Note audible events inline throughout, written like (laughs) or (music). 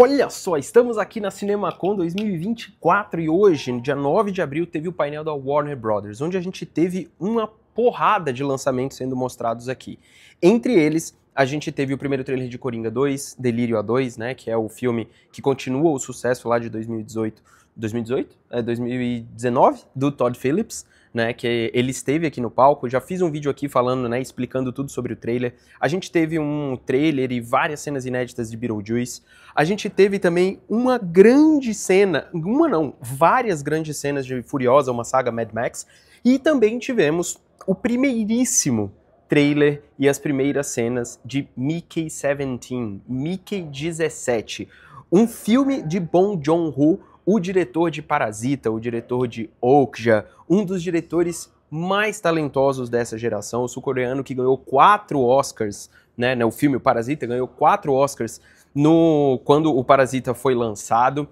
Olha só, estamos aqui na CinemaCon 2024 e hoje, no dia 9 de abril, teve o painel da Warner Brothers, onde a gente teve uma porrada de lançamentos sendo mostrados aqui. Entre eles, a gente teve o primeiro trailer de Coringa 2, Delírio A2, né, que é o filme que continua o sucesso lá de 2018 2018, é, 2019, do Todd Phillips, né, que ele esteve aqui no palco. Já fiz um vídeo aqui falando, né, explicando tudo sobre o trailer. A gente teve um trailer e várias cenas inéditas de Beetlejuice. A gente teve também uma grande cena, uma não, várias grandes cenas de Furiosa, uma saga Mad Max. E também tivemos o primeiríssimo trailer e as primeiras cenas de Mickey 17, Mickey 17, um filme de Bong Joon-ho, o diretor de Parasita, o diretor de Okja, um dos diretores mais talentosos dessa geração, o sul-coreano que ganhou quatro Oscars, né, né, o filme Parasita ganhou quatro Oscars no quando o Parasita foi lançado.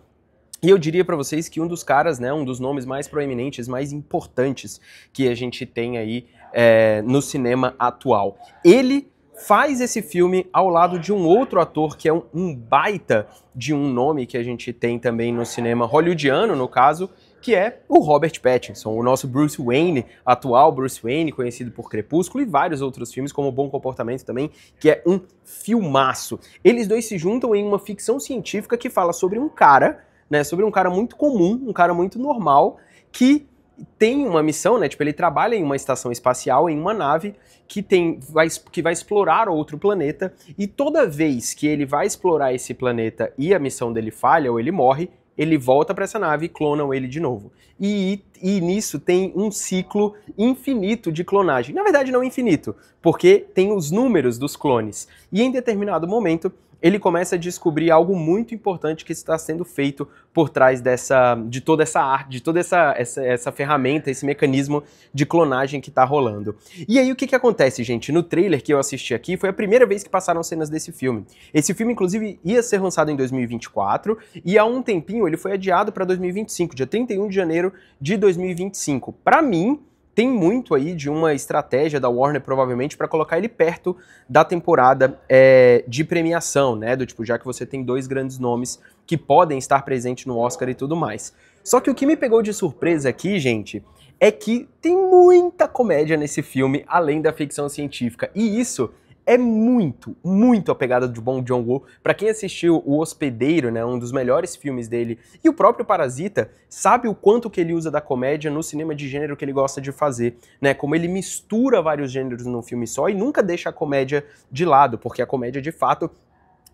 E eu diria para vocês que um dos caras, né, um dos nomes mais proeminentes, mais importantes que a gente tem aí é, no cinema atual. Ele faz esse filme ao lado de um outro ator que é um, um baita de um nome que a gente tem também no cinema hollywoodiano, no caso, que é o Robert Pattinson, o nosso Bruce Wayne, atual Bruce Wayne, conhecido por Crepúsculo e vários outros filmes, como Bom Comportamento também, que é um filmaço. Eles dois se juntam em uma ficção científica que fala sobre um cara, né, sobre um cara muito comum, um cara muito normal, que tem uma missão, né? Tipo, ele trabalha em uma estação espacial, em uma nave que tem vai, que vai explorar outro planeta e toda vez que ele vai explorar esse planeta e a missão dele falha ou ele morre, ele volta para essa nave e clonam ele de novo. E, e nisso tem um ciclo infinito de clonagem. Na verdade, não infinito, porque tem os números dos clones. E em determinado momento, ele começa a descobrir algo muito importante que está sendo feito por trás dessa, de toda essa arte, de toda essa, essa, essa ferramenta, esse mecanismo de clonagem que está rolando. E aí o que, que acontece, gente? No trailer que eu assisti aqui, foi a primeira vez que passaram cenas desse filme. Esse filme, inclusive, ia ser lançado em 2024 e há um tempinho ele foi adiado para 2025, dia 31 de janeiro de 2025. Para mim, tem muito aí de uma estratégia da Warner, provavelmente, para colocar ele perto da temporada é, de premiação, né? Do tipo, já que você tem dois grandes nomes que podem estar presentes no Oscar e tudo mais. Só que o que me pegou de surpresa aqui, gente, é que tem muita comédia nesse filme, além da ficção científica. E isso é muito, muito a pegada do bom John Woo Para quem assistiu O Hospedeiro, né, um dos melhores filmes dele, e o próprio Parasita, sabe o quanto que ele usa da comédia no cinema de gênero que ele gosta de fazer, né? Como ele mistura vários gêneros num filme só e nunca deixa a comédia de lado, porque a comédia de fato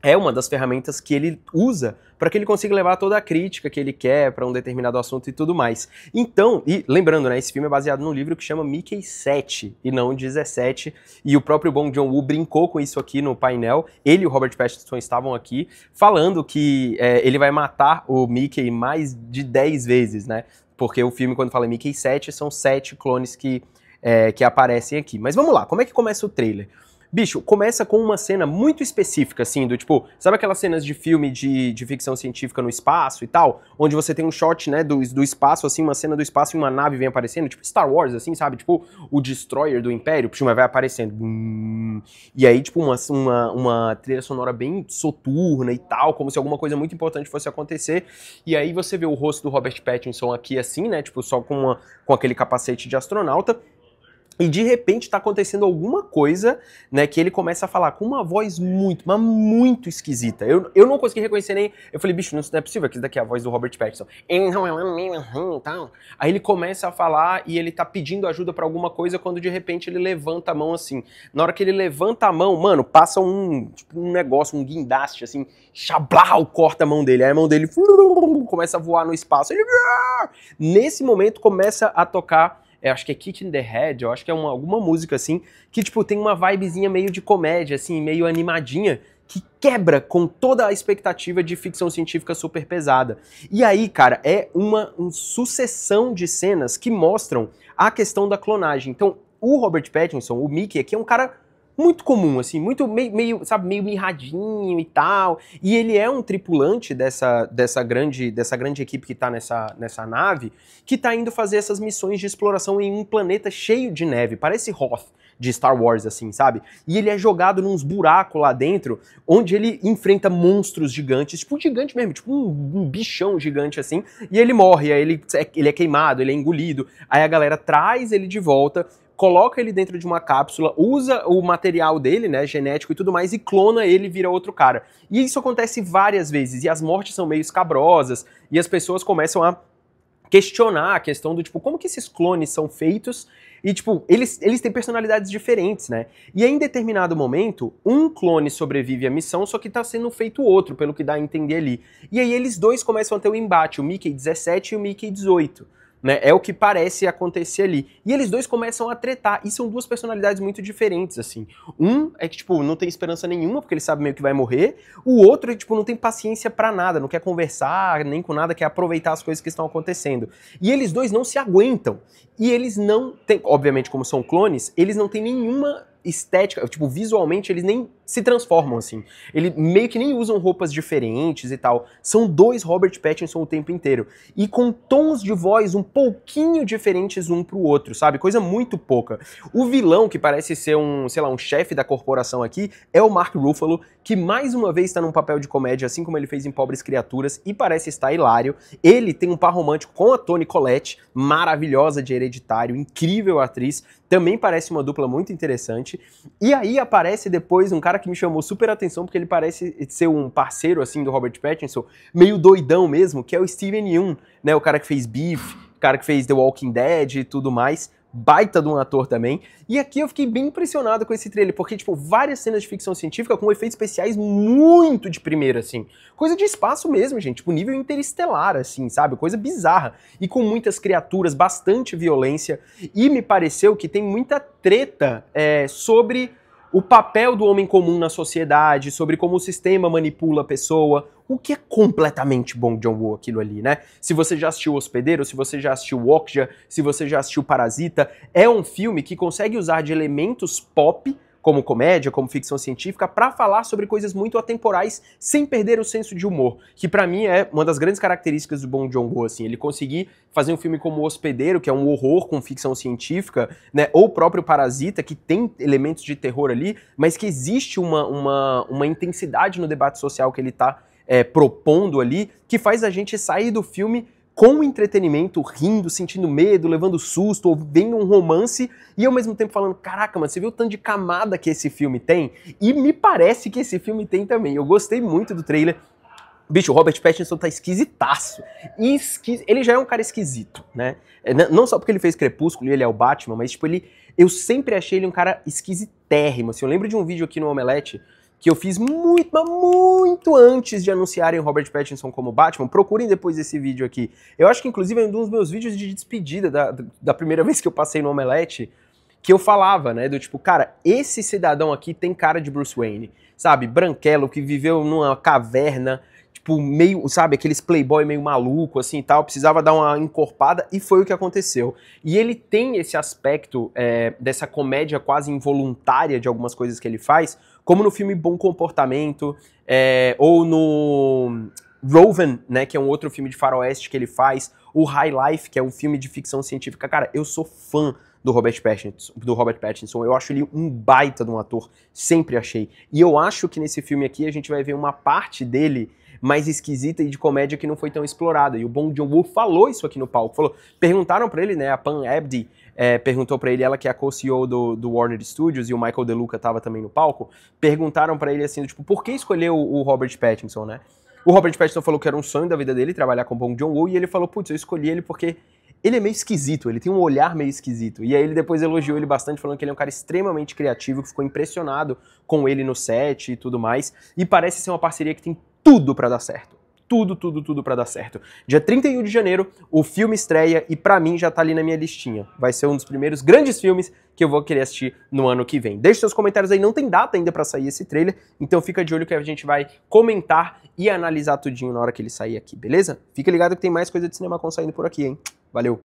é uma das ferramentas que ele usa para que ele consiga levar toda a crítica que ele quer para um determinado assunto e tudo mais. Então, e lembrando, né, esse filme é baseado num livro que chama Mickey 7 e não 17, e o próprio Bong joon ho brincou com isso aqui no painel, ele e o Robert Pattinson estavam aqui, falando que é, ele vai matar o Mickey mais de 10 vezes, né, porque o filme, quando fala Mickey 7, são sete clones que, é, que aparecem aqui. Mas vamos lá, como é que começa o trailer? Bicho, começa com uma cena muito específica, assim, do tipo, sabe aquelas cenas de filme de, de ficção científica no espaço e tal? Onde você tem um shot, né, do, do espaço, assim, uma cena do espaço e uma nave vem aparecendo, tipo Star Wars, assim, sabe? Tipo, o Destroyer do Império, puxa, vai aparecendo. e aí, tipo, uma, uma, uma trilha sonora bem soturna e tal, como se alguma coisa muito importante fosse acontecer. E aí você vê o rosto do Robert Pattinson aqui, assim, né? Tipo, só com, uma, com aquele capacete de astronauta. E de repente está acontecendo alguma coisa, né? Que ele começa a falar com uma voz muito, mas muito esquisita. Eu, eu não consegui reconhecer nem. Eu falei, bicho, não, não é possível que isso daqui é a voz do Robert Pattinson. É Aí ele começa a falar e ele tá pedindo ajuda para alguma coisa quando de repente ele levanta a mão assim. Na hora que ele levanta a mão, mano, passa um, tipo, um negócio, um guindaste assim, chablau, corta a mão dele. Aí a mão dele (laughs) começa a voar no espaço. Ele, ah! nesse momento começa a tocar eu é, acho que é Kick in the Head, eu acho que é uma, alguma música assim, que tipo tem uma vibezinha meio de comédia, assim, meio animadinha, que quebra com toda a expectativa de ficção científica super pesada. E aí, cara, é uma, uma sucessão de cenas que mostram a questão da clonagem. Então, o Robert Pattinson, o Mickey, aqui é um cara muito comum, assim, muito meio, meio, sabe, meio mirradinho e tal. E ele é um tripulante dessa, dessa, grande, dessa grande equipe que está nessa, nessa nave, que está indo fazer essas missões de exploração em um planeta cheio de neve. Parece Hoth de Star Wars, assim, sabe? E ele é jogado nos buracos lá dentro, onde ele enfrenta monstros gigantes, tipo um gigante mesmo, tipo um, um, bichão gigante assim, e ele morre, aí ele, é, ele é queimado, ele é engolido. Aí a galera traz ele de volta coloca ele dentro de uma cápsula, usa o material dele, né, genético e tudo mais, e clona ele e vira outro cara. E isso acontece várias vezes, e as mortes são meio escabrosas, e as pessoas começam a questionar a questão do tipo, como que esses clones são feitos e, tipo, eles, eles têm personalidades diferentes, né? E em determinado momento, um clone sobrevive à missão, só que tá sendo feito outro, pelo que dá a entender ali. E aí eles dois começam a ter um embate, o Mickey 17 e o Mickey 18 né? É o que parece acontecer ali. E eles dois começam a tretar, e são duas personalidades muito diferentes, assim. Um é que, tipo, não tem esperança nenhuma, porque ele sabe meio que vai morrer. O outro é, tipo, não tem paciência para nada, não quer conversar nem com nada, quer aproveitar as coisas que estão acontecendo. E eles dois não se aguentam. E eles não têm, obviamente, como são clones, eles não têm nenhuma estética, tipo, visualmente eles nem se transformam, assim. Ele meio que nem usam roupas diferentes e tal. São dois Robert Pattinson o tempo inteiro. E com tons de voz um pouquinho diferentes um pro outro, sabe? Coisa muito pouca. O vilão, que parece ser um, sei lá, um chefe da corporação aqui, é o Mark Ruffalo, que mais uma vez está num papel de comédia, assim como ele fez em Pobres Criaturas, e parece estar hilário. Ele tem um par romântico com a Toni Collette, maravilhosa de hereditário, incrível atriz, também parece uma dupla muito interessante. E aí aparece depois um cara que me chamou super atenção, porque ele parece ser um parceiro, assim, do Robert Pattinson, meio doidão mesmo, que é o Steven Yeun, né? O cara que fez Beef, o cara que fez The Walking Dead e tudo mais baita de um ator também. E aqui eu fiquei bem impressionado com esse trailer, porque, tipo, várias cenas de ficção científica com efeitos especiais muito de primeira, assim. Coisa de espaço mesmo, gente. Tipo, nível interestelar, assim, sabe? Coisa bizarra. E com muitas criaturas, bastante violência. E me pareceu que tem muita treta é, sobre o papel do homem comum na sociedade, sobre como o sistema manipula a pessoa, o que é completamente bom John Woo aquilo ali, né? Se você já assistiu Hospedeiro, se você já assistiu Okja, se você já assistiu Parasita, é um filme que consegue usar de elementos pop como comédia, como ficção científica, para falar sobre coisas muito atemporais sem perder o senso de humor, que para mim é uma das grandes características do Bong Joon-ho, assim, ele conseguir fazer um filme como O Hospedeiro, que é um horror com ficção científica, né, ou o próprio Parasita, que tem elementos de terror ali, mas que existe uma, uma, uma intensidade no debate social que ele está é, propondo ali, que faz a gente sair do filme com entretenimento, rindo, sentindo medo, levando susto, ou vendo um romance e ao mesmo tempo falando: caraca, mano, você viu o tanto de camada que esse filme tem? E me parece que esse filme tem também. Eu gostei muito do trailer. Bicho, o Robert Pattinson tá esquisitaço. Esqui... Ele já é um cara esquisito, né? É, não só porque ele fez Crepúsculo e ele é o Batman, mas, tipo, ele... eu sempre achei ele um cara esquisitérrimo. Assim, eu lembro de um vídeo aqui no Omelete que eu fiz muito, mas muito antes de anunciarem Robert Pattinson como Batman. Procurem depois esse vídeo aqui. Eu acho que, inclusive, é um dos meus vídeos de despedida da, da primeira (laughs) vez que eu passei no Omelete, que eu falava, né, do tipo, cara, esse cidadão aqui tem cara de Bruce Wayne, sabe? Branquelo, que viveu numa caverna, tipo, meio, sabe, aqueles playboy meio maluco, assim e tal, precisava dar uma encorpada, e foi o que aconteceu. E ele tem esse aspecto é, dessa comédia quase involuntária de algumas coisas que ele faz, como no filme Bom Comportamento, é, ou no Roven, né, que é um outro filme de faroeste que ele faz, o High Life, que é um filme de ficção científica. Cara, eu sou fã do Robert Pattinson, do Robert Pattinson. Eu acho ele um baita de um ator, sempre achei. E eu acho que nesse filme aqui a gente vai ver uma parte dele mais esquisita e de comédia que não foi tão explorada. E o Bong Joon-ho falou isso aqui no palco. Falou, perguntaram para ele, né, a Pan Abdi é, perguntou para ele, ela que é a co-CEO do, do, Warner Studios e o Michael DeLuca tava também no palco, perguntaram para ele assim, tipo, por que escolheu o Robert Pattinson, né? O Robert Pattinson falou que era um sonho da vida dele trabalhar com o Bong Joon-ho e ele falou, putz, eu escolhi ele porque ele é meio esquisito, ele tem um olhar meio esquisito. E aí ele depois elogiou ele bastante, falando que ele é um cara extremamente criativo, que ficou impressionado com ele no set e tudo mais. E parece ser uma parceria que tem tudo para dar certo. Tudo, tudo, tudo para dar certo. Dia 31 de janeiro, o filme estreia e para mim já tá ali na minha listinha. Vai ser um dos primeiros grandes filmes que eu vou querer assistir no ano que vem. Deixe seus comentários aí, não tem data ainda para sair esse trailer, então fica de olho que a gente vai comentar e analisar tudinho na hora que ele sair aqui, beleza? Fica ligado que tem mais coisa de cinema com saindo por aqui, hein? Valeu!